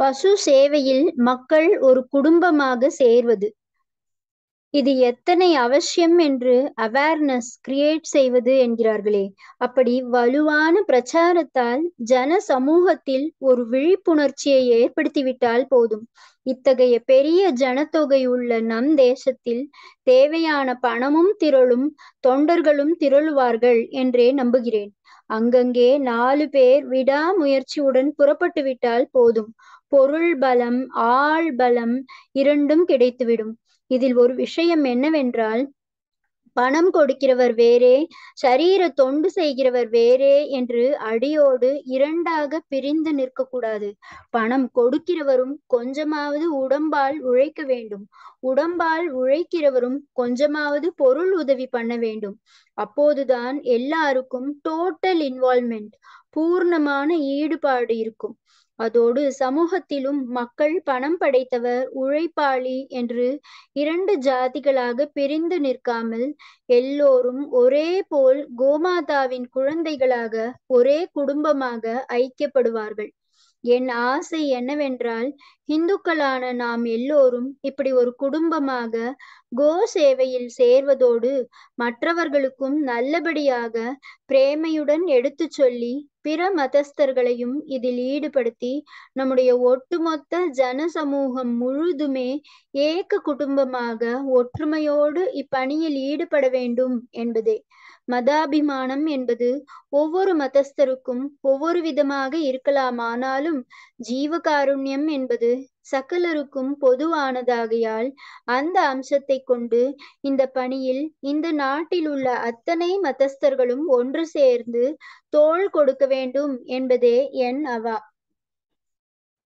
பசு சேவையில் மக்கள் ஒரு குடும்பமாக சேர்வது இது எத்தனை அவசியம் என்று அவேர்னஸ் கிரியேட் செய்வது என்கிறார்களே அப்படி வலுவான பிரச்சாரத்தால் ஜன சமூகத்தில் ஒரு விழிப்புணர்ச்சியை ஏற்படுத்திவிட்டால் போதும் இத்தகைய பெரிய ஜனத்தொகை உள்ள நம் தேசத்தில் தேவையான பணமும் திரளும் தொண்டர்களும் திரளுவார்கள் என்றே நம்புகிறேன் அங்கங்கே நாலு பேர் விடாமுயற்சியுடன் புறப்பட்டு விட்டால் போதும் பொருள் பலம் ஆள் பலம் இரண்டும் கிடைத்துவிடும் இதில் ஒரு விஷயம் என்னவென்றால் பணம் கொடுக்கிறவர் வேறே சரீர தொண்டு செய்கிறவர் வேறே என்று அடியோடு இரண்டாக பிரிந்து நிற்கக்கூடாது பணம் கொடுக்கிறவரும் கொஞ்சமாவது உடம்பால் உழைக்க வேண்டும் உடம்பால் உழைக்கிறவரும் கொஞ்சமாவது பொருள் உதவி பண்ண வேண்டும் அப்போதுதான் எல்லாருக்கும் டோட்டல் இன்வால்மெண்ட் பூர்ணமான ஈடுபாடு இருக்கும் அதோடு சமூகத்திலும் மக்கள் பணம் படைத்தவர் உழைப்பாளி என்று இரண்டு ஜாதிகளாக பிரிந்து நிற்காமல் எல்லோரும் ஒரே போல் கோமாதாவின் குழந்தைகளாக ஒரே குடும்பமாக ஐக்கியப்படுவார்கள் என் ஆசை என்னவென்றால் இந்துக்களான நாம் எல்லோரும் இப்படி ஒரு குடும்பமாக கோ சேவையில் சேர்வதோடு மற்றவர்களுக்கும் நல்லபடியாக பிரேமையுடன் எடுத்து சொல்லி பிற மதஸ்தர்களையும் இதில் ஈடுபடுத்தி நம்முடைய ஒட்டுமொத்த ஜன சமூகம் முழுதுமே ஏக குடும்பமாக ஒற்றுமையோடு இப்பணியில் ஈடுபட வேண்டும் என்பதே மதாபிமானம் என்பது ஒவ்வொரு மதஸ்தருக்கும் ஒவ்வொரு விதமாக இருக்கலாமானாலும் ஜீவகாருண்யம் என்பது சகலருக்கும் பொதுவானதாகையால் அந்த அம்சத்தை கொண்டு இந்த பணியில் இந்த நாட்டில் உள்ள அத்தனை மதஸ்தர்களும் ஒன்று சேர்ந்து தோள் கொடுக்க வேண்டும் என்பதே என் அவா